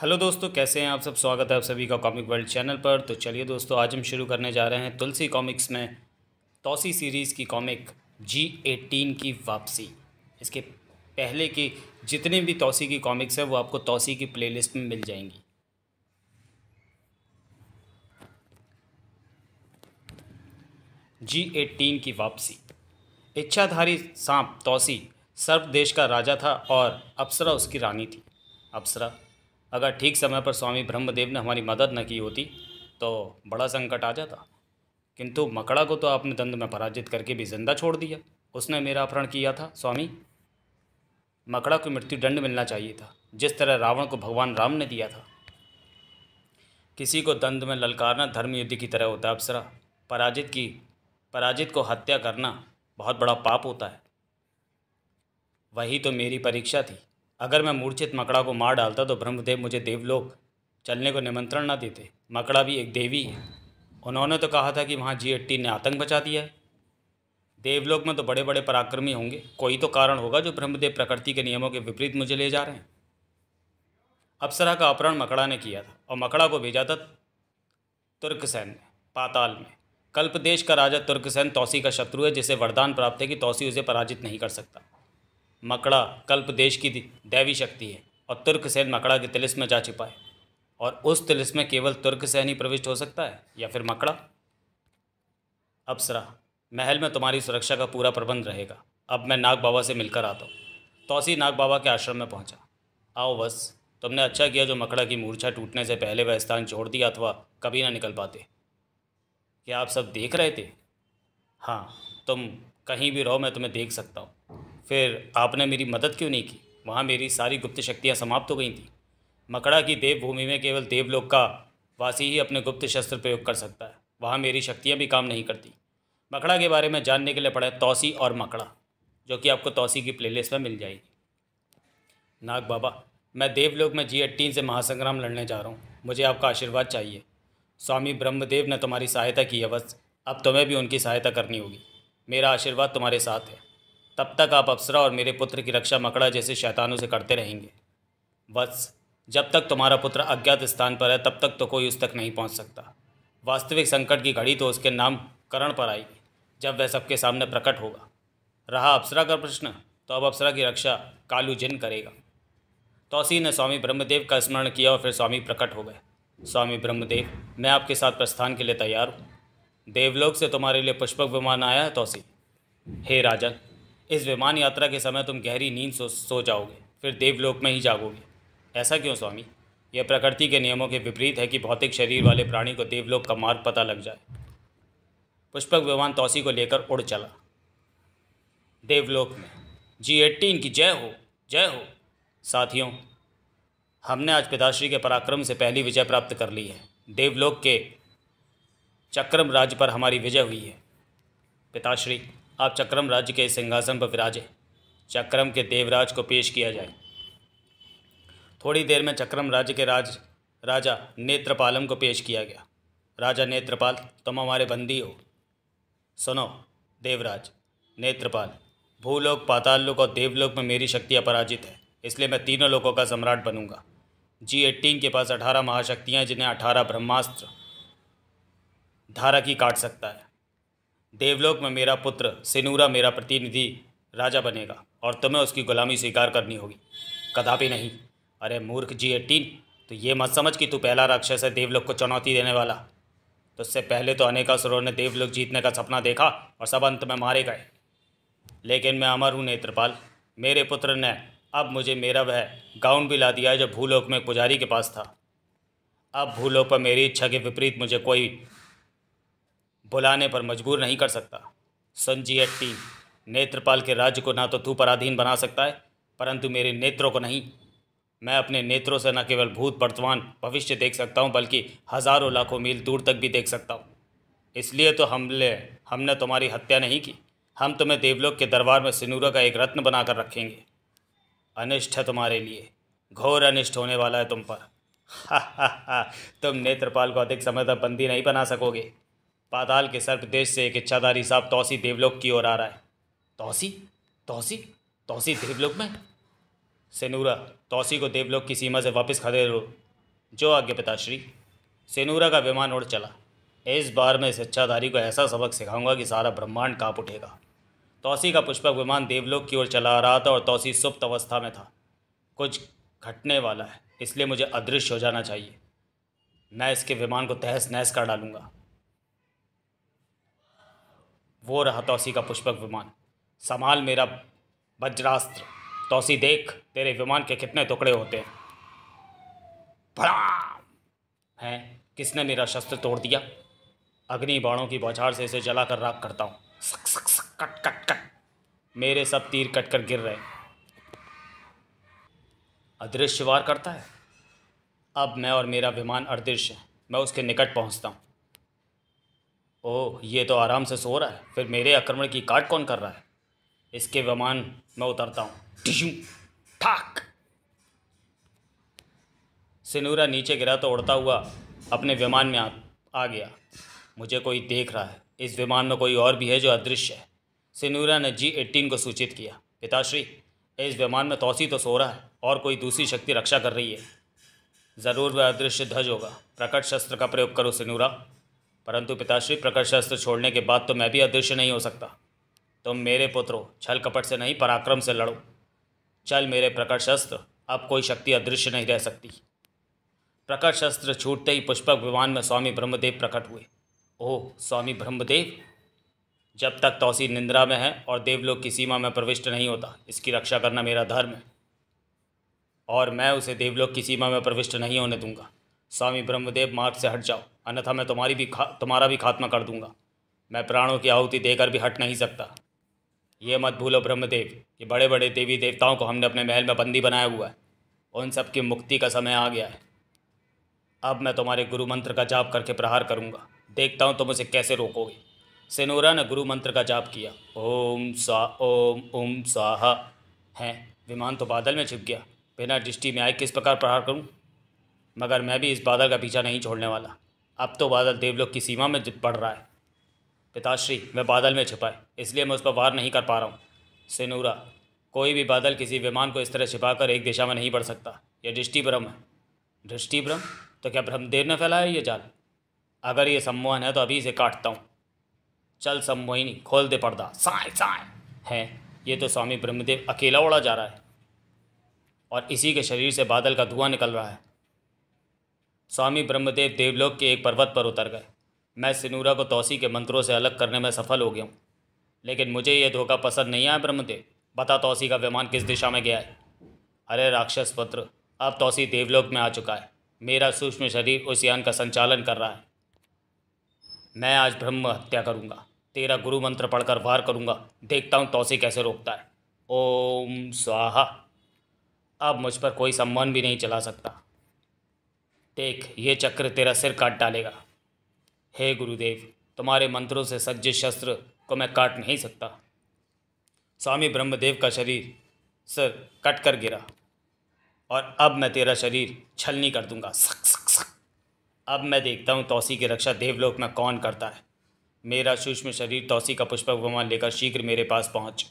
hello दोस्तों कैसे हैं आप सब स्वागत है आप सभी का कॉमिक वर्ल्ड चैनल पर तो चलिए दोस्तों आज हम शुरू करने जा रहे हैं तुलसी कॉमिक्स में तोसी सीरीज़ की कॉमिक जी एटीन की वापसी इसके पहले की जितनी भी तोसी की कॉमिक्स हैं वो आपको तोसी की प्लेलिस्ट में मिल जाएंगी जी एटीन की वापसी इच्छाधारी सांप तोसी सर्व देश का राजा था और अप्सरा उसकी रानी थी अप्सरा अगर ठीक समय पर स्वामी ब्रह्मदेव ने हमारी मदद न की होती तो बड़ा संकट आ जाता किंतु मकड़ा को तो आपने दंड में पराजित करके भी जिंदा छोड़ दिया उसने मेरा अपहरण किया था स्वामी मकड़ा को मृत्यु दंड मिलना चाहिए था जिस तरह रावण को भगवान राम ने दिया था किसी को दंड में ललकारना धर्म युद्ध की तरह होता है अपसरा पराजित की पराजित को हत्या करना बहुत बड़ा पाप होता है वही तो मेरी परीक्षा थी अगर मैं मूर्छित मकड़ा को मार डालता तो ब्रह्मदेव मुझे देवलोक चलने को निमंत्रण ना देते मकड़ा भी एक देवी है उन्होंने तो कहा था कि वहाँ जी ने आतंक बचा दिया है देवलोक में तो बड़े बड़े पराक्रमी होंगे कोई तो कारण होगा जो ब्रह्मदेव प्रकृति के नियमों के विपरीत मुझे ले जा रहे हैं अप्सरा का अपहरण मकड़ा ने किया था और मकड़ा को भेजा था तुर्कसेन ने पाताल में कल्पदेश का राजा तुर्कसैन तौसी का शत्रु है जिसे वरदान प्राप्त है कि तौसी उसे पराजित नहीं कर सकता मकड़ा कल्प देश की दैवी शक्ति है और तुर्क सेन मकड़ा के तिलिस में जा छिपा है और उस तिलिस में केवल तुर्क सेन ही प्रविष्ट हो सकता है या फिर मकड़ा अप्सरा महल में तुम्हारी सुरक्षा का पूरा प्रबंध रहेगा अब मैं नाग बाबा से मिलकर आता हूँ तोसी नाग बाबा के आश्रम में पहुँचा आओ बस तुमने अच्छा किया जो मकड़ा की मूर्छा टूटने से पहले वह स्थान छोड़ दिया अथवा कभी ना निकल पाते क्या आप सब देख रहे थे हाँ तुम कहीं भी रहो मैं तुम्हें देख सकता हूँ फिर आपने मेरी मदद क्यों नहीं की वहाँ मेरी सारी गुप्त शक्तियाँ समाप्त हो गई थी मकड़ा की देवभूमि में केवल देवलोक का वासी ही अपने गुप्त शस्त्र प्रयोग कर सकता है वहाँ मेरी शक्तियाँ भी काम नहीं करती मकड़ा के बारे में जानने के लिए पढ़े है तोसी और मकड़ा जो कि आपको तोसी की प्लेलिस्ट में मिल जाएगी नाग बाबा मैं देवलोक में जी एट्टीन से महासंग्राम लड़ने जा रहा हूँ मुझे आपका आशीर्वाद चाहिए स्वामी ब्रह्मदेव ने तुम्हारी सहायता की है बस अब तुम्हें भी उनकी सहायता करनी होगी मेरा आशीर्वाद तुम्हारे साथ है तब तक आप अप्सरा और मेरे पुत्र की रक्षा मकड़ा जैसे शैतानों से करते रहेंगे बस जब तक तुम्हारा पुत्र अज्ञात स्थान पर है तब तक तो कोई उस तक नहीं पहुंच सकता वास्तविक संकट की घड़ी तो उसके नाम करण पर आएगी जब वह सबके सामने प्रकट होगा रहा अप्सरा का प्रश्न तो अब अप्सरा की रक्षा कालू जिन करेगा तोसी ने स्वामी ब्रह्मदेव का स्मरण किया और फिर स्वामी प्रकट हो गए स्वामी ब्रह्मदेव मैं आपके साथ प्रस्थान के लिए तैयार हूँ देवलोक से तुम्हारे लिए पुष्पक विमान आया है तोसी हे राजन इस विमान यात्रा के समय तुम गहरी नींद सो सो जाओगे फिर देवलोक में ही जागोगे ऐसा क्यों स्वामी यह प्रकृति के नियमों के विपरीत है कि भौतिक शरीर वाले प्राणी को देवलोक का मार्ग पता लग जाए पुष्पक विमान तौसी को लेकर उड़ चला देवलोक में जी एट्टीन की जय हो जय हो साथियों हमने आज पिताश्री के पराक्रम से पहली विजय प्राप्त कर ली है देवलोक के चक्रम राज्य पर हमारी विजय हुई है पिताश्री आप चक्रम राज्य के सिंहासन पर विराजे चक्रम के देवराज को पेश किया जाए थोड़ी देर में चक्रम राज्य के राज राजा नेत्रपालम को पेश किया गया राजा नेत्रपाल तुम हमारे बंदी हो सुनो देवराज नेत्रपाल भूलोक पाताल लोक और देवलोक में मेरी शक्ति अपराजित है इसलिए मैं तीनों लोगों का सम्राट बनूंगा जी एट्टीन के पास अठारह महाशक्तियाँ जिन्हें अठारह ब्रह्मास्त्र धारा की काट सकता है देवलोक में मेरा पुत्र सिनूरा मेरा प्रतिनिधि राजा बनेगा और तुम्हें उसकी गुलामी स्वीकार करनी होगी कदापि नहीं अरे मूर्ख जी एटीन तो ये मत समझ कि तू पहला राक्षस है देवलोक को चुनौती देने वाला तो उससे पहले तो अनेकासुरों ने देवलोक जीतने का सपना देखा और सब अंत में मारे गए लेकिन मैं अमर हूँ नेत्रपाल मेरे पुत्र ने अब मुझे मेरा वह गाउन भी ला दिया जो भूलोक में पुजारी के पास था अब भूलोक पर मेरी इच्छा के विपरीत मुझे कोई बुलाने पर मजबूर नहीं कर सकता संजी एट्टी नेत्रपाल के राज्य को ना तो तू पराधीन बना सकता है परंतु मेरे नेत्रों को नहीं मैं अपने नेत्रों से न केवल भूत वर्तमान भविष्य देख सकता हूँ बल्कि हज़ारों लाखों मील दूर तक भी देख सकता हूँ इसलिए तो हमले हमने तुम्हारी हत्या नहीं की हम तुम्हें देवलोक के दरबार में सिनूरा का एक रत्न बनाकर रखेंगे अनिष्ट है तुम्हारे लिए घोर अनिष्ट होने वाला है तुम पर हा हा हा तुम नेत्रपाल को अधिक समय तक बंदी नहीं बना सकोगे पाताल के सर्प देश से एक इच्छाधारी साहब तोसी देवलोक की ओर आ रहा है तोसी तोसी तोसी देवलोक में सेनूरा तोसी को देवलोक की सीमा से वापस खदेड़ लो जो आज्ञा पिताश्री सेनूरा का विमान उड़ चला इस बार मैं इस इच्छाधारी को ऐसा सबक सिखाऊंगा कि सारा ब्रह्मांड काँप उठेगा तोसी का पुष्पक विमान देवलोक की ओर चला रहा था और तोसी सुप्त अवस्था में था कुछ घटने वाला है इसलिए मुझे अदृश्य हो जाना चाहिए मैं इसके विमान को तहस नहस कर डालूंगा वो रहा तोसी का पुष्पक विमान संभाल मेरा वज्रास्त्र तोसी देख तेरे विमान के कितने टुकड़े होते हैं भड़ाम है किसने मेरा शस्त्र तोड़ दिया अग्नि बाणों की बौछार से इसे जलाकर राख करता हूँ सक सक सक कट कट कट मेरे सब तीर कट कर गिर रहे अदृश्य वार करता है अब मैं और मेरा विमान अदृश्य है मैं उसके निकट पहुँचता हूँ ओह ये तो आराम से सो रहा है फिर मेरे आक्रमण की काट कौन कर रहा है इसके विमान में उतरता हूँ टिशू ठाक सिनूरा नीचे गिरा तो उड़ता हुआ अपने विमान में आ, आ गया मुझे कोई देख रहा है इस विमान में कोई और भी है जो अदृश्य है सिनूरा ने जी एट्टीन को सूचित किया पिताश्री इस विमान में तोसी तो सो रहा है और कोई दूसरी शक्ति रक्षा कर रही है ज़रूर वह अदृश्य ध्वज होगा प्रकट शस्त्र का प्रयोग करो सिनूरा परंतु पिताश्री प्रकट शस्त्र छोड़ने के बाद तो मैं भी अदृश्य नहीं हो सकता तुम तो मेरे पुत्रो छल कपट से नहीं पराक्रम से लड़ो चल मेरे प्रकट शस्त्र अब कोई शक्ति अदृश्य नहीं रह सकती प्रकट शस्त्र छूटते ही पुष्पक विमान में स्वामी ब्रह्मदेव प्रकट हुए ओह स्वामी ब्रह्मदेव जब तक तोसी निंद्रा में है और देवलोक की सीमा में प्रविष्ट नहीं होता इसकी रक्षा करना मेरा धर्म है और मैं उसे देवलोक की सीमा में प्रविष्ट नहीं होने दूंगा स्वामी ब्रह्मदेव मार्ग से हट जाओ अन्यथा मैं तुम्हारी भी खा तुम्हारा भी खात्मा कर दूंगा मैं प्राणों की आहुति देकर भी हट नहीं सकता ये मत भूलो ब्रह्मदेव कि बड़े बड़े देवी देवताओं को हमने अपने महल में बंदी बनाया हुआ है उन सब की मुक्ति का समय आ गया है अब मैं तुम्हारे गुरु मंत्र का जाप करके प्रहार करूँगा देखता हूँ तुम उसे कैसे रोकोगे सेनोरा ने गुरु मंत्र का जाप किया ओम सा ओम ओम साहा हैं विमान तो बादल में छिप गया बिना दृष्टि में आए किस प्रकार प्रहार करूं मगर मैं भी इस बादल का पीछा नहीं छोड़ने वाला अब तो बादल देवलोक की सीमा में पड़ रहा है पिताश्री मैं बादल में छिपा है इसलिए मैं उस पर वार नहीं कर पा रहा हूँ सिनूरा कोई भी बादल किसी विमान को इस तरह छिपाकर एक दिशा में नहीं बढ़ सकता यह दृष्टिभ्रम है दृष्टिभ्रम तो क्या ब्रह्मदेव ने फैलाया ये जाल अगर ये सम्मोहन है तो अभी इसे काटता हूँ चल सम्मोहिनी खोल दे पर्दा साए साए हैं ये तो स्वामी ब्रह्मदेव अकेला उड़ा जा रहा है और इसी के शरीर से बादल का धुआं निकल रहा है स्वामी ब्रह्मदेव देवलोक के एक पर्वत पर उतर गए मैं सिनूरा को तोसी के मंत्रों से अलग करने में सफल हो गया हूँ लेकिन मुझे ये धोखा पसंद नहीं आया ब्रह्मदेव बता तोसी का विमान किस दिशा में गया है अरे राक्षस पुत्र अब तोसी देवलोक में आ चुका है मेरा सूक्ष्म शरीर उस यान का संचालन कर रहा है मैं आज ब्रह्म हत्या करूँगा तेरा गुरु मंत्र पढ़कर वार करूँगा देखता हूँ तोसी कैसे रोकता है ओम स्वाहा अब मुझ पर कोई सम्मान भी नहीं चला सकता देख ये चक्र तेरा सिर काट डालेगा हे गुरुदेव तुम्हारे मंत्रों से सज्ज शस्त्र को मैं काट नहीं सकता स्वामी ब्रह्मदेव का शरीर सर कट कर गिरा और अब मैं तेरा शरीर छलनी कर दूंगा सक सक सक अब मैं देखता हूँ तौसी की रक्षा देवलोक में कौन करता है मेरा सूक्ष्म शरीर तौसी का पुष्पक भगवान लेकर शीघ्र मेरे पास पहुँच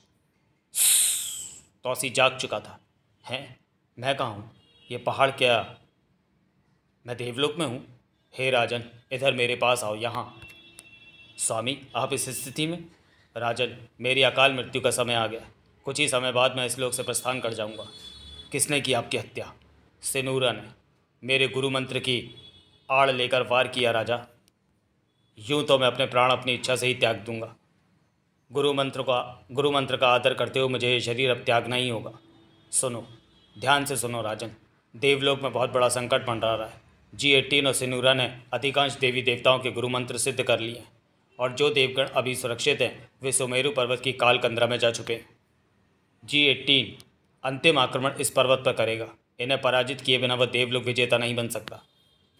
तौसी जाग चुका था हैं मैं कहाँ हूँ ये पहाड़ क्या मैं देवलोक में हूँ हे राजन इधर मेरे पास आओ यहाँ स्वामी आप इस स्थिति में राजन मेरी अकाल मृत्यु का समय आ गया कुछ ही समय बाद मैं इस लोक से प्रस्थान कर जाऊँगा किसने की आपकी हत्या सिनूरा ने मेरे गुरु मंत्र की आड़ लेकर वार किया राजा यूँ तो मैं अपने प्राण अपनी इच्छा से ही त्याग दूंगा गुरु मंत्र का गुरु मंत्र का आदर करते हुए मुझे ये शरीर अब त्यागना ही होगा सुनो ध्यान से सुनो राजन देवलोक में बहुत बड़ा संकट मंडरा रहा है जी एटीन और सिनूरा ने अधिकांश देवी देवताओं के गुरु मंत्र सिद्ध कर लिए और जो देवगण अभी सुरक्षित हैं वे सुमेरु पर्वत की काल में जा चुके जी एटीन अंतिम आक्रमण इस पर्वत पर करेगा इन्हें पराजित किए बिना वह देवलोक विजेता नहीं बन सकता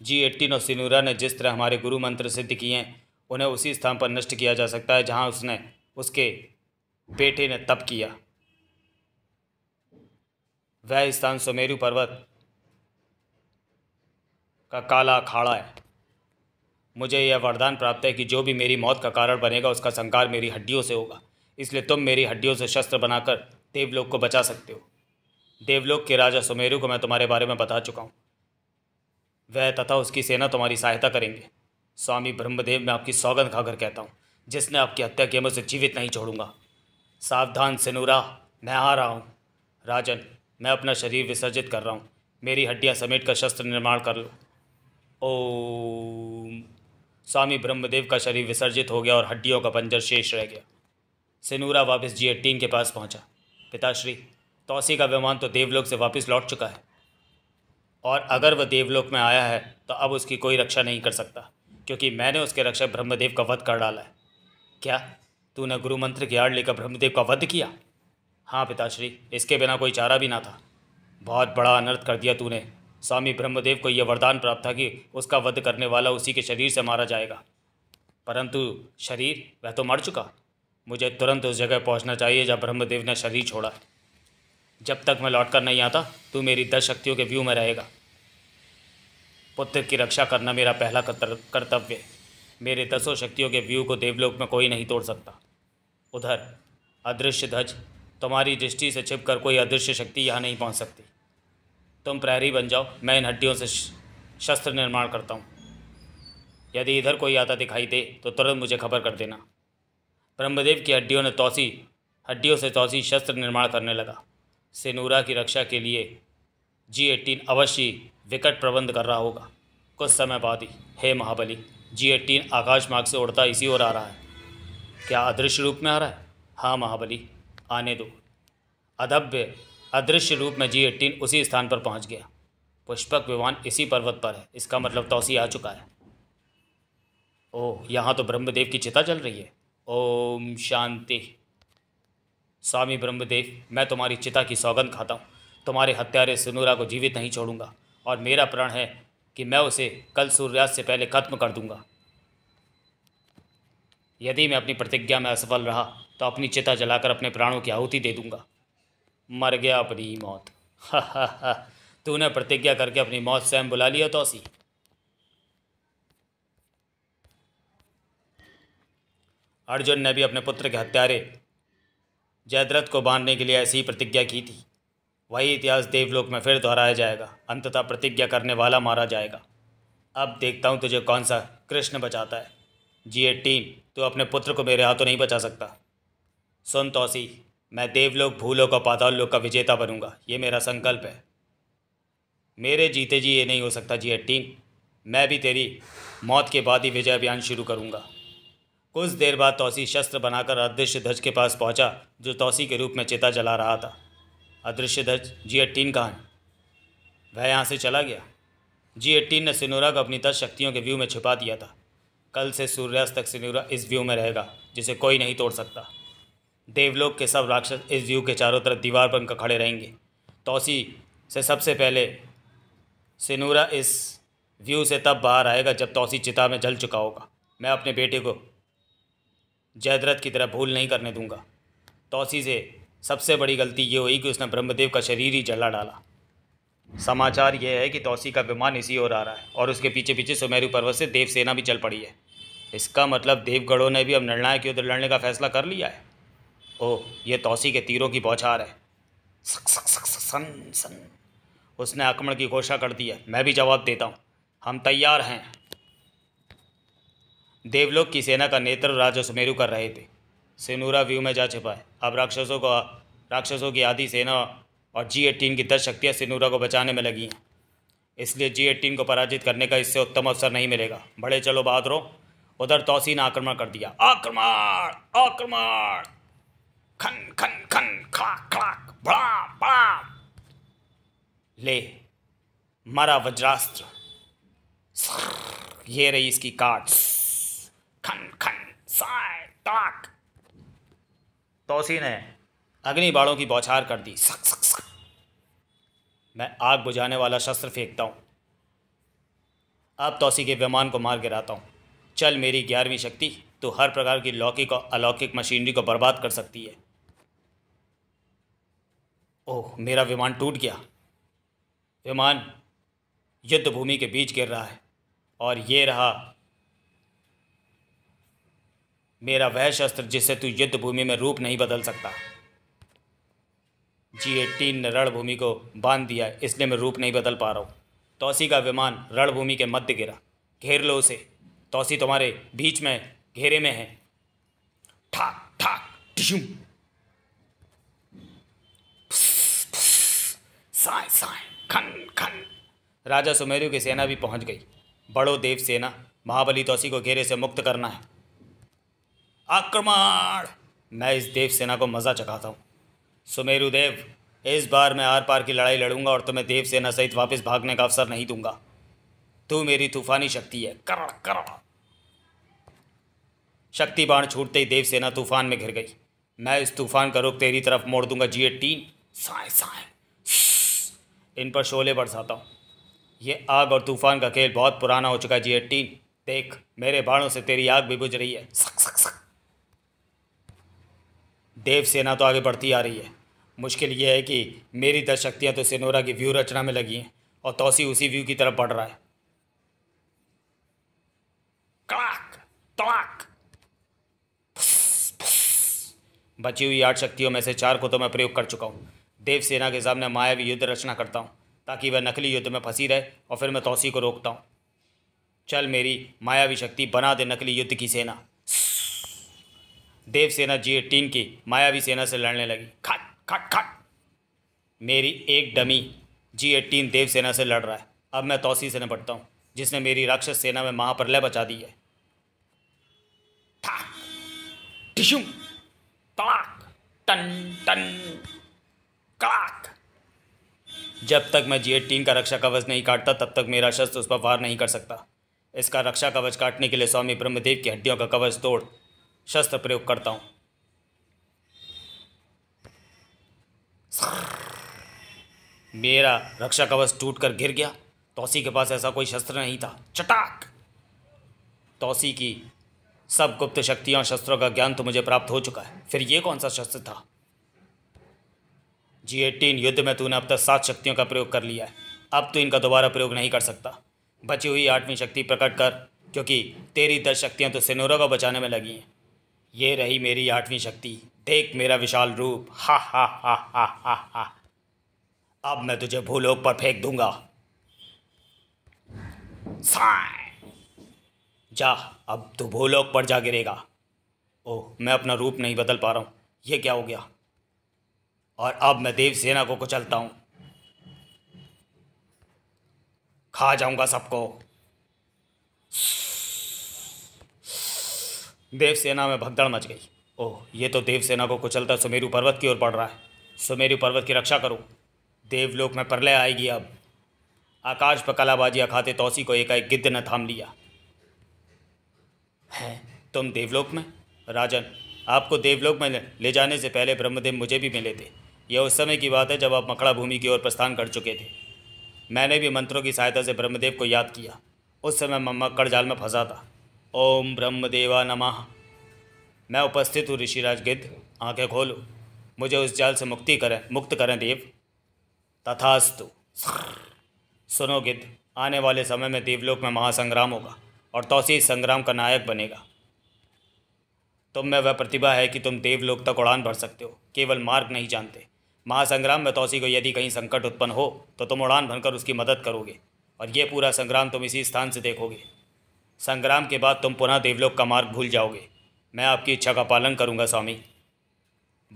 जी एट्टीन और सिनूरा ने जिस तरह हमारे गुरु मंत्र सिद्ध किए हैं उन्हें उसी स्थान पर नष्ट किया जा सकता है जहाँ उसने उसके बेटे ने तप किया वह स्थान सुमेरु पर्वत का काला अखाड़ा है मुझे यह वरदान प्राप्त है कि जो भी मेरी मौत का कारण बनेगा उसका संकार मेरी हड्डियों से होगा इसलिए तुम मेरी हड्डियों से शस्त्र बनाकर देवलोक को बचा सकते हो देवलोक के राजा सुमेरु को मैं तुम्हारे बारे में बता चुका हूँ वह तथा उसकी सेना तुम्हारी सहायता करेंगे स्वामी ब्रह्मदेव मैं आपकी सौगंध खाकर कहता हूँ जिसने आपकी हत्या की मैं उसे जीवित नहीं छोड़ूंगा सावधान सिनूरा मैं आ रहा हूँ राजन मैं अपना शरीर विसर्जित कर रहा हूँ मेरी हड्डियाँ समेट कर शस्त्र निर्माण कर लो ओम स्वामी ब्रह्मदेव का शरीर विसर्जित हो गया और हड्डियों का पंजर शेष रह गया सिनूरा वापस जी एटीन के पास पहुंचा पिताश्री तोसी का विमान तो देवलोक से वापस लौट चुका है और अगर वह देवलोक में आया है तो अब उसकी कोई रक्षा नहीं कर सकता क्योंकि मैंने उसके रक्षक ब्रह्मदेव का वध कर डाला है क्या तूने गुरु मंत्र की आड़ लेकर ब्रह्मदेव का वध किया हाँ पिताश्री इसके बिना कोई चारा भी ना था बहुत बड़ा अनर्थ कर दिया तूने स्वामी ब्रह्मदेव को यह वरदान प्राप्त था कि उसका वध करने वाला उसी के शरीर से मारा जाएगा परंतु शरीर वह तो मर चुका मुझे तुरंत उस जगह पहुंचना चाहिए जहाँ ब्रह्मदेव ने शरीर छोड़ा जब तक मैं लौट कर नहीं आता तू मेरी दस शक्तियों के व्यू में रहेगा पुत्र की रक्षा करना मेरा पहला कर्तव्य है मेरे दसों शक्तियों के व्यू को देवलोक में कोई नहीं तोड़ सकता उधर अदृश्य ध्वज तुम्हारी दृष्टि से छिपकर कोई अदृश्य शक्ति यहाँ नहीं पहुँच सकती तुम प्रहरी बन जाओ मैं इन हड्डियों से शस्त्र निर्माण करता हूँ यदि इधर कोई आता दिखाई दे तो तुरंत मुझे खबर कर देना ब्रह्मदेव की हड्डियों ने तोसी हड्डियों से तोसी शस्त्र निर्माण करने लगा सेनूरा की रक्षा के लिए जी एटीन अवश्य विकट प्रबंध कर रहा होगा कुछ समय बाद ही हे महाबली जी एटीन आकाश मार्ग से उड़ता इसी ओर आ रहा है क्या अदृश्य रूप में आ रहा है हाँ महाबली आने दो अधभ्य अदृश्य रूप में जी एट्टीन उसी स्थान पर पहुंच गया पुष्पक विमान इसी पर्वत पर है इसका मतलब तोसी आ चुका है ओह यहाँ तो ब्रह्मदेव की चिता चल रही है ओम शांति स्वामी ब्रह्मदेव मैं तुम्हारी चिता की सौगंध खाता हूँ तुम्हारे हत्यारे सुनूरा को जीवित नहीं छोड़ूंगा और मेरा प्रण है कि मैं उसे कल सूर्यास्त से पहले खत्म कर दूंगा यदि मैं अपनी प्रतिज्ञा में असफल रहा तो अपनी चिता जलाकर अपने प्राणों की आहुति दे दूंगा मर गया अपनी मौत हा तूने प्रतिज्ञा करके अपनी मौत स्वयं बुला लिया सी अर्जुन ने भी अपने पुत्र के हत्यारे जयद्रथ को बांधने के लिए ऐसी ही प्रतिज्ञा की थी वही इतिहास देवलोक में फिर दोहराया जाएगा अंततः प्रतिज्ञा करने वाला मारा जाएगा अब देखता हूँ तुझे कौन सा कृष्ण बचाता है जी एटीन तू अपने पुत्र को मेरे हाथों नहीं बचा सकता सुन तोसी मैं देवलोक भूलोक और पाताललोक का विजेता बनूंगा ये मेरा संकल्प है मेरे जीते जी ये नहीं हो सकता जी अट्टीन मैं भी तेरी मौत के बाद ही विजय अभियान शुरू करूंगा कुछ देर बाद तोसी शस्त्र बनाकर अदृश्य ध्वज के पास पहुंचा जो तोसी के रूप में चेता जला रहा था अदृश्य ध्वज जी एट्टीन कहाँ है वह यहाँ से चला गया जी एट्टीन ने सिनोरा को अपनी दस शक्तियों के व्यू में छिपा दिया था कल से सूर्यास्त तक सिनूरा इस व्यू में रहेगा जिसे कोई नहीं तोड़ सकता देवलोक के सब राक्षस इस जीव के चारों तरफ दीवार बनकर खड़े रहेंगे तोसी से सबसे पहले सिनूरा इस व्यू से तब बाहर आएगा जब तोसी चिता में जल चुका होगा मैं अपने बेटे को जयद्रथ की तरह भूल नहीं करने दूंगा तोसी से सबसे बड़ी गलती ये हुई कि उसने ब्रह्मदेव का शरीर ही जला डाला समाचार यह है कि तोसी का विमान इसी ओर आ रहा है और उसके पीछे पीछे सुमेरु पर्वत से देवसेना भी चल पड़ी है इसका मतलब देवगढ़ों ने भी अब निर्णायक युद्ध लड़ने का फैसला कर लिया है ओह ये तोसी के तीरों की बौछार है सक सक सक सन सन उसने आक्रमण की घोषणा कर दी है मैं भी जवाब देता हूँ हम तैयार हैं देवलोक की सेना का नेत्र राजा सुमेरु कर रहे थे सिनूरा व्यू में जा छिपा है अब राक्षसों का राक्षसों की आधी सेना और जी एटीन की दस शक्तियाँ सिनूरा को बचाने में लगी हैं इसलिए जी एटीन को पराजित करने का इससे उत्तम अवसर नहीं मिलेगा बड़े चलो बहादुरों उधर तोसी ने आक्रमण कर दिया आक्रमण आक्रमण खन खन खन खाक खाक बड़ाम बड़ाम ले मरा वज्रास्त्र ये रही इसकी काट खन खन साय ताक तोसी ने अग्नि बाड़ों की बौछार कर दी सक सक सक मैं आग बुझाने वाला शस्त्र फेंकता हूँ अब तोसी के विमान को मार गिराता हूँ चल मेरी ग्यारहवीं शक्ति तो हर प्रकार की लौकिक और अलौकिक मशीनरी को बर्बाद कर सकती है ओह मेरा विमान टूट गया विमान युद्ध भूमि के बीच गिर रहा है और ये रहा मेरा वह शस्त्र जिससे तू युद्ध भूमि में रूप नहीं बदल सकता जी एटीन ने रणभूमि को बांध दिया इसलिए मैं रूप नहीं बदल पा रहा हूँ तोसी का विमान रणभूमि के मध्य गिरा घेर लो उसे तोसी तुम्हारे बीच में घेरे में है ठाक ठाक ठिशुम साय साय खन खन राजा सुमेरु की सेना भी पहुंच गई बड़ो देव सेना महाबली तोसी को घेरे से मुक्त करना है आक्रमण मैं इस देव सेना को मज़ा चखाता हूँ सुमेरु देव इस बार मैं आर पार की लड़ाई लड़ूंगा और तुम्हें देव सेना सहित वापस भागने का अवसर नहीं दूंगा तू मेरी तूफानी शक्ति है करड़ करड़ शक्ति बाण छूटते ही देव सेना तूफान में घिर गई मैं इस तूफान का रुख तेरी तरफ मोड़ दूंगा जी एटीन साय साय इन पर शोले बरसाता हूँ ये आग और तूफ़ान का खेल बहुत पुराना हो चुका है जी एटीन देख मेरे बाणों से तेरी आग भी बुझ रही है सक सक सक देव सेना तो आगे बढ़ती आ रही है मुश्किल ये है कि मेरी दस शक्तियाँ तो सिनोरा की व्यू रचना में लगी हैं और तोसी उसी व्यू की तरफ बढ़ रहा है कड़ाक तड़ाक बची हुई आठ शक्तियों में से चार को तो मैं प्रयोग कर चुका हूँ देवसेना के सामने मायावी युद्ध रचना करता हूँ ताकि वह नकली युद्ध में फंसी रहे और फिर मैं तोसी को रोकता हूँ चल मेरी मायावी शक्ति बना दे नकली युद्ध की सेना देवसेना जी एटीन की मायावी सेना से लड़ने लगी खट खट खट मेरी एक डमी जी एटीन देवसेना से लड़ रहा है अब मैं तोसी से निपटता हूँ जिसने मेरी राक्षस सेना में महाप्रलय बचा दी है टन टन कड़ाक जब तक मैं जी एटीन का रक्षा कवच नहीं काटता तब तक मेरा शस्त्र उस पर वार नहीं कर सकता इसका रक्षा कवच काटने के लिए स्वामी ब्रह्मदेव की हड्डियों का कवच तोड़ शस्त्र प्रयोग करता हूँ मेरा रक्षा कवच टूट कर गिर गया तोसी के पास ऐसा कोई शस्त्र नहीं था चटाक तोसी की सब गुप्त शक्तियों और शस्त्रों का ज्ञान तो मुझे प्राप्त हो चुका है फिर ये कौन सा शस्त्र था जी एटीन युद्ध में तूने अब तक सात शक्तियों का प्रयोग कर लिया है अब तू तो इनका दोबारा प्रयोग नहीं कर सकता बची हुई आठवीं शक्ति प्रकट कर क्योंकि तेरी दस शक्तियाँ तो सिनोरा को बचाने में लगी हैं ये रही मेरी आठवीं शक्ति देख मेरा विशाल रूप हा हा हा हा हा हा अब मैं तुझे भूलोक पर फेंक दूंगा जा अब तू भूलोक पर जा गिरेगा ओह मैं अपना रूप नहीं बदल पा रहा हूँ ये क्या हो गया और अब मैं देवसेना को कुचलता हूँ खा जाऊंगा सबको देवसेना में भगदड़ मच गई ओह ये तो देवसेना को कुचलता सुमेरु पर्वत की ओर बढ़ रहा है सुमेरु पर्वत की रक्षा करो देवलोक में प्रलय आएगी अब आकाश पर कलाबाजियाँ खाते तोसी को एकाएक गिद्ध ने थाम लिया है तुम देवलोक में राजन आपको देवलोक में ले जाने से पहले ब्रह्मदेव मुझे भी मिले थे यह उस समय की बात है जब आप मकड़ा भूमि की ओर प्रस्थान कर चुके थे मैंने भी मंत्रों की सहायता से ब्रह्मदेव को याद किया उस समय मैं मक्कड़ जाल में फंसा था ओम ब्रह्मदेवा नमः मैं उपस्थित हूँ ऋषिराज गिद्ध आंखें खोलो मुझे उस जाल से मुक्ति करें मुक्त करें देव तथास्तु सुनो गिद्ध आने वाले समय में देवलोक में महासंग्राम होगा और तोसी संग्राम का नायक बनेगा तुम में वह प्रतिभा है कि तुम देवलोक तक उड़ान भर सकते हो केवल मार्ग नहीं जानते महासंग्राम में तोसी को यदि कहीं संकट उत्पन्न हो तो तुम उड़ान भरकर उसकी मदद करोगे और ये पूरा संग्राम तुम इसी स्थान से देखोगे संग्राम के बाद तुम पुनः देवलोक का मार्ग भूल जाओगे मैं आपकी इच्छा का पालन करूँगा स्वामी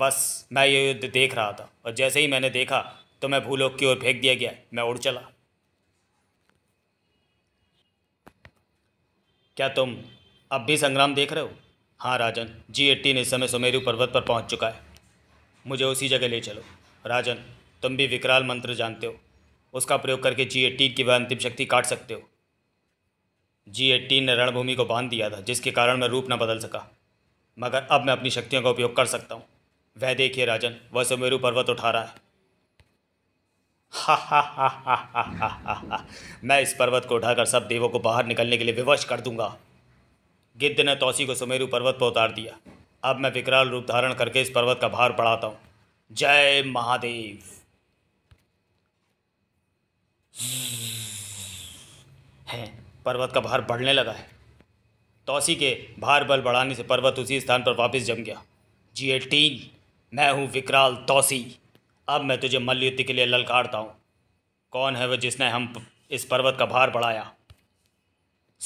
बस मैं ये युद्ध देख रहा था और जैसे ही मैंने देखा तो मैं भूलोक की ओर फेंक दिया गया मैं उड़ चला क्या तुम अब भी संग्राम देख रहे हो हाँ राजन जी एट्टीन इस समय सुमेरू पर्वत पर पहुंच चुका है मुझे उसी जगह ले चलो राजन तुम भी विकराल मंत्र जानते हो उसका प्रयोग करके जी एट्टीन की वह अंतिम शक्ति काट सकते हो जी एट्टीन ने रणभूमि को बांध दिया था जिसके कारण मैं रूप न बदल सका मगर अब मैं अपनी शक्तियों का उपयोग कर सकता हूँ वह देखिए राजन वह सुमेरु पर्वत उठा रहा है हा हा हा हा हा हा मैं इस पर्वत को उठाकर सब देवों को बाहर निकलने के लिए विवश कर दूंगा गिद्ध ने तोसी को सुमेरु पर्वत पर उतार दिया अब मैं विकराल रूप धारण करके इस पर्वत का भार बढ़ाता हूँ जय महादेव है पर्वत का भार बढ़ने लगा है तोसी के भार बल बढ़ाने से पर्वत उसी स्थान पर वापस जम गया जी एटीन मैं हूँ विकराल तोसी अब मैं तुझे मल्लयुद्ध के लिए ललकारता हूँ कौन है वह जिसने हम इस पर्वत का भार बढ़ाया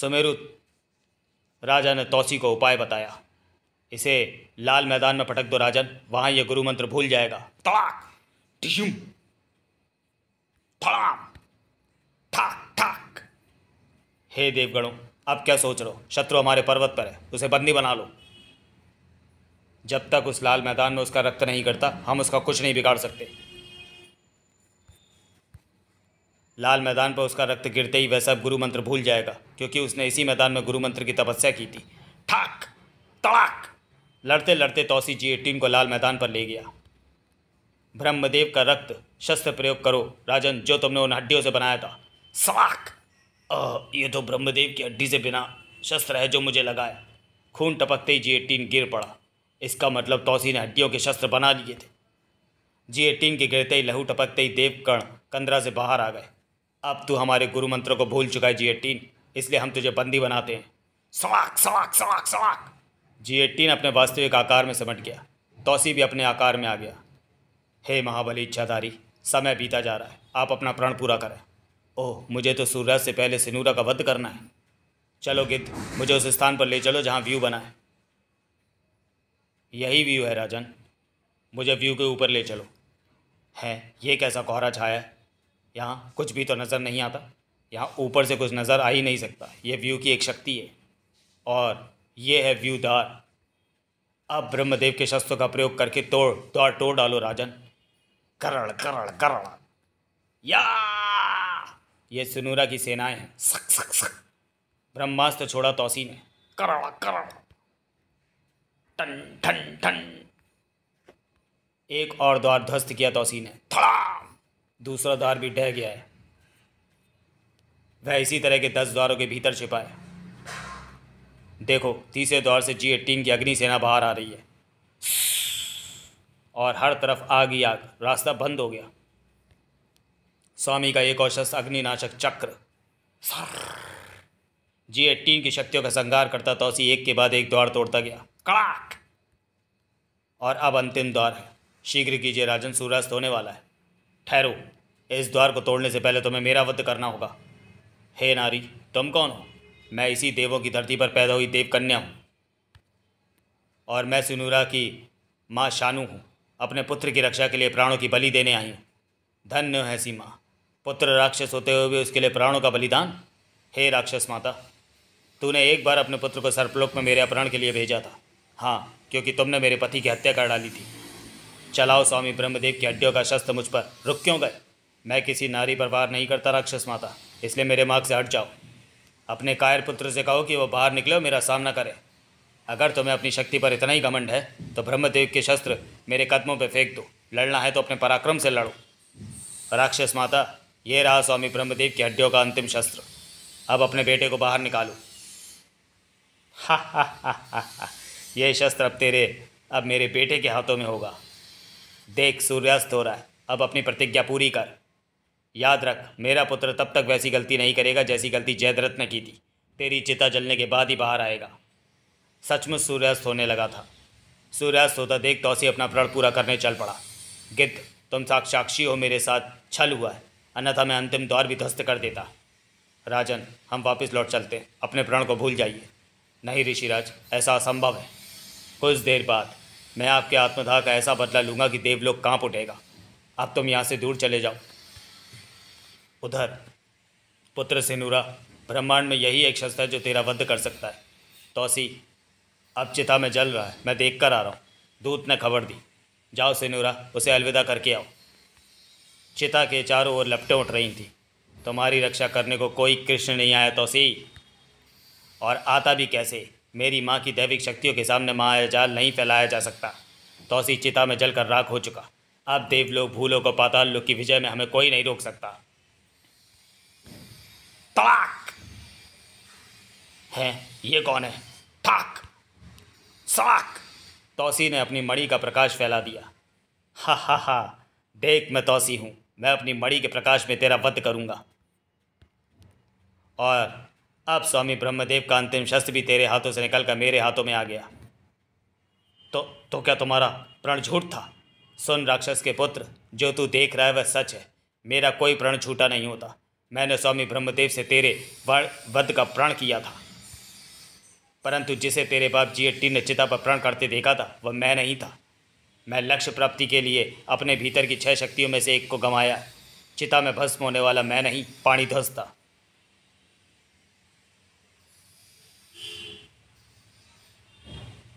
सुमेरु राजा ने तोसी को उपाय बताया इसे लाल मैदान में पटक दो राजन वहां यह गुरु मंत्र भूल जाएगा तड़ाक थड़ाम ठाक हे देवगणों अब क्या सोच रहे हो शत्रु हमारे पर्वत पर है उसे बंदी बना लो जब तक उस लाल मैदान में उसका रक्त नहीं गिरता हम उसका कुछ नहीं बिगाड़ सकते लाल मैदान पर उसका रक्त गिरते ही वैसा गुरु मंत्र भूल जाएगा क्योंकि उसने इसी मैदान में गुरु मंत्र की तपस्या की थी ठाक तड़ाक लड़ते लड़ते तोसी जी टीम को लाल मैदान पर ले गया ब्रह्मदेव का रक्त शस्त्र प्रयोग करो राजन जो तुमने उन हड्डियों से बनाया था सवाक ये तो ब्रह्मदेव की हड्डी से बिना शस्त्र है जो मुझे लगाया खून टपकते ही जी एटीन गिर पड़ा इसका मतलब तोसी ने हड्डियों के शस्त्र बना लिए थे जी एटीन के गिरते ही लहू टपकते ही देवकर्ण कंदरा से बाहर आ गए अब तू हमारे गुरु मंत्रों को भूल चुका है जी एटीन इसलिए हम तुझे बंदी बनाते हैं सवाक सवाक सवाक सवाक जी एट्टीन अपने वास्तविक आकार में सिमट गया तोसी भी अपने आकार में आ गया हे महाबली इच्छाधारी समय बीता जा रहा है आप अपना प्रण पूरा करें ओह मुझे तो सूर्यास्त से पहले सिनूरा का वध करना है चलो गिद्ध मुझे उस स्थान पर ले चलो जहाँ व्यू बना है यही व्यू है राजन मुझे व्यू के ऊपर ले चलो है ये कैसा कोहरा छाया है यहाँ कुछ भी तो नज़र नहीं आता यहाँ ऊपर से कुछ नज़र आ ही नहीं सकता ये व्यू की एक शक्ति है और ये है व्यूदार अब ब्रह्मदेव के शस्त्रों का प्रयोग करके तोड़ द्वार तोड़ डालो राजन करड़ करड़ करड़ या ये सुनूरा की सेनाएं हैं सक सक सक ब्रह्मास्त्र छोड़ा तोसी ने करड़ करड़ टन ठन ठन एक और द्वार ध्वस्त किया तोसी ने थड़ाम दूसरा द्वार भी ढह गया है वह इसी तरह के दस द्वारों के भीतर छिपा है देखो तीसरे दौर से जी एटीन की अग्निसेना बाहर आ रही है और हर तरफ आग ही आग रास्ता बंद हो गया स्वामी का एक और अग्निनाशक चक्र जी एट्टीन की शक्तियों का संगार करता तोसी एक के बाद एक द्वार तोड़ता गया कड़ाक और अब अंतिम द्वार है शीघ्र कीजिए राजन सूर्यास्त होने वाला है ठहरो इस द्वार को तोड़ने से पहले तुम्हें मेरा वध करना होगा हे नारी तुम कौन हो मैं इसी देवों की धरती पर पैदा हुई देवकन्या हूँ और मैं सुनूरा की माँ शानु हूँ अपने पुत्र की रक्षा के लिए प्राणों की बलि देने आई हूँ धन्य है सी माँ पुत्र राक्षस होते हुए भी उसके लिए प्राणों का बलिदान हे राक्षस माता तूने एक बार अपने पुत्र को सर्पलोक में मेरे अपहरण के लिए भेजा था हाँ क्योंकि तुमने मेरे पति की हत्या कर डाली थी चलाओ स्वामी ब्रह्मदेव की हड्डियों का शस्त्र मुझ पर रुक क्यों गए मैं किसी नारी पर वार नहीं करता राक्षस माता इसलिए मेरे मार्ग से हट जाओ अपने कायर पुत्र से कहो कि वह बाहर निकले मेरा सामना करे अगर तुम्हें अपनी शक्ति पर इतना ही घमंड है तो ब्रह्मदेव के शस्त्र मेरे कदमों पर फेंक दो लड़ना है तो अपने पराक्रम से लड़ो राक्षस माता ये रहा स्वामी ब्रह्मदेव की हड्डियों का अंतिम शस्त्र अब अपने बेटे को बाहर निकालो हा हा हा हा हा ये शस्त्र अब तेरे अब मेरे बेटे के हाथों में होगा देख सूर्यास्त हो रहा है अब अपनी प्रतिज्ञा पूरी कर याद रख मेरा पुत्र तब तक वैसी गलती नहीं करेगा जैसी गलती जयद्रथ ने की थी तेरी चिता जलने के बाद ही बाहर आएगा सचमुच सूर्यास्त होने लगा था सूर्यास्त होता देख तोसी अपना प्रण पूरा करने चल पड़ा गिद्ध तुम साक्षाक्षी हो मेरे साथ छल हुआ है अन्यथा मैं अंतिम द्वार भी ध्वस्त कर देता राजन हम वापस लौट चलते अपने प्रण को भूल जाइए नहीं ऋषिराज ऐसा असंभव है कुछ देर बाद मैं आपके आत्मधा का ऐसा बदला लूँगा कि देवलोक कहाँ उठेगा अब तुम यहाँ से दूर चले जाओ उधर पुत्र से नूरा ब्रह्मांड में यही एक शस्त्र है जो तेरा वध कर सकता है तोसी अब चिता में जल रहा है मैं देख कर आ रहा हूँ दूत ने खबर दी जाओ सिनूरा उसे अलविदा करके आओ चिता के चारों ओर लपटें उठ रही थी तुम्हारी रक्षा करने को कोई कृष्ण नहीं आया तोसी और आता भी कैसे मेरी माँ की दैविक शक्तियों के सामने मायाजाल नहीं फैलाया जा सकता तोसी चिता में जलकर राख हो चुका अब देवलोक भूलोक को पाताल लोक की विजय में हमें कोई नहीं रोक सकता तलाक है ये कौन है ठाक सलाक तोसी ने अपनी मड़ी का प्रकाश फैला दिया हा हा हा देख मैं तोसी हूँ मैं अपनी मड़ी के प्रकाश में तेरा वध करूँगा और अब स्वामी ब्रह्मदेव का अंतिम शस्त्र भी तेरे हाथों से निकल कर मेरे हाथों में आ गया तो तो क्या तुम्हारा प्रण झूठ था सुन राक्षस के पुत्र जो तू देख रहा है वह सच है मेरा कोई प्रण झूठा नहीं होता मैंने स्वामी ब्रह्मदेव से तेरे वध का प्रण किया था परंतु जिसे तेरे बाप जी एट्टी ने चिता पर प्रण करते देखा था वह मैं नहीं था मैं लक्ष्य प्राप्ति के लिए अपने भीतर की छह शक्तियों में से एक को गंवाया चिता में भस्म होने वाला मैं नहीं पानी ध्वस था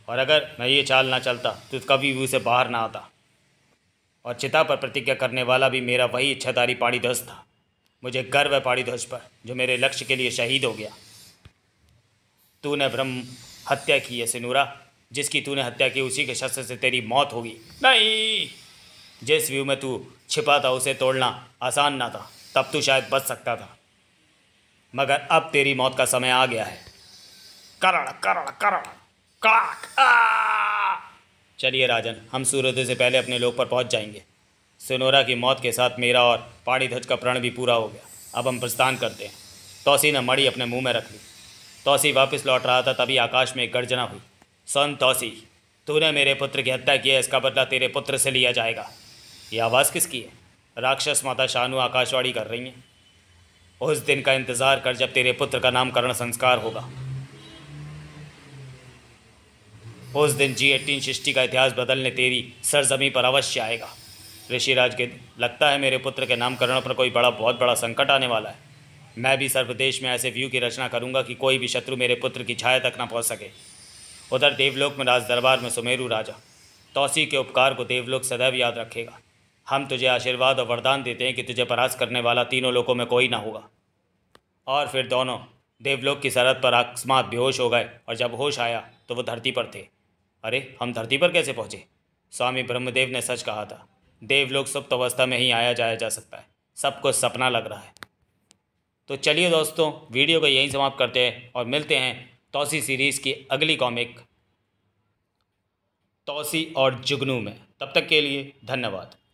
और अगर मैं ये चाल ना चलता तो कभी भी उसे बाहर ना आता और चिता पर प्रतिज्ञा करने वाला भी मेरा वही इच्छाधारी पानी था मुझे गर्व है पाड़ी ध्वज पर जो मेरे लक्ष्य के लिए शहीद हो गया तूने ब्रह्म हत्या की है सिनूरा जिसकी तूने हत्या की उसी के शस्त्र से तेरी मौत होगी नहीं जिस व्यू में तू छिपा था उसे तोड़ना आसान ना था तब तू शायद बच सकता था मगर अब तेरी मौत का समय आ गया है करण करण करड़ चलिए राजन हम सूर्योदय से पहले अपने लोग पर पहुंच जाएंगे सोनोरा की मौत के साथ मेरा और पाड़ी ध्वज का प्रण भी पूरा हो गया अब हम प्रस्थान करते हैं तोसी ने मड़ी अपने मुंह में रख ली तोसी वापस लौट रहा था तभी आकाश में एक गर्जना हुई सन तोसी तूने मेरे पुत्र की हत्या की है इसका बदला तेरे पुत्र से लिया जाएगा यह आवाज़ किसकी है राक्षस माता शानु आकाशवाणी कर रही हैं उस दिन का इंतज़ार कर जब तेरे पुत्र का नामकरण संस्कार होगा उस दिन जी एटीन सृष्टि का इतिहास बदलने तेरी सरजमी पर अवश्य आएगा ऋषिराज के लगता है मेरे पुत्र के नामकरण पर कोई बड़ा बहुत बड़ा संकट आने वाला है मैं भी सर्वदेश में ऐसे व्यू की रचना करूंगा कि कोई भी शत्रु मेरे पुत्र की छाया तक ना पहुंच सके उधर देवलोक में राज दरबार में सुमेरु राजा तोसी के उपकार को देवलोक सदैव याद रखेगा हम तुझे आशीर्वाद और वरदान देते हैं कि तुझे परास करने वाला तीनों लोगों में कोई ना होगा और फिर दोनों देवलोक की सरहद पर अकस्मात बेहोश हो गए और जब होश आया तो वो धरती पर थे अरे हम धरती पर कैसे पहुँचे स्वामी ब्रह्मदेव ने सच कहा था देवलोक सुप्त अवस्था में ही आया जाया जा सकता है सबको सपना लग रहा है तो चलिए दोस्तों वीडियो को यहीं समाप्त करते हैं और मिलते हैं तोसी सीरीज़ की अगली कॉमिक तोसी और जुगनू में तब तक के लिए धन्यवाद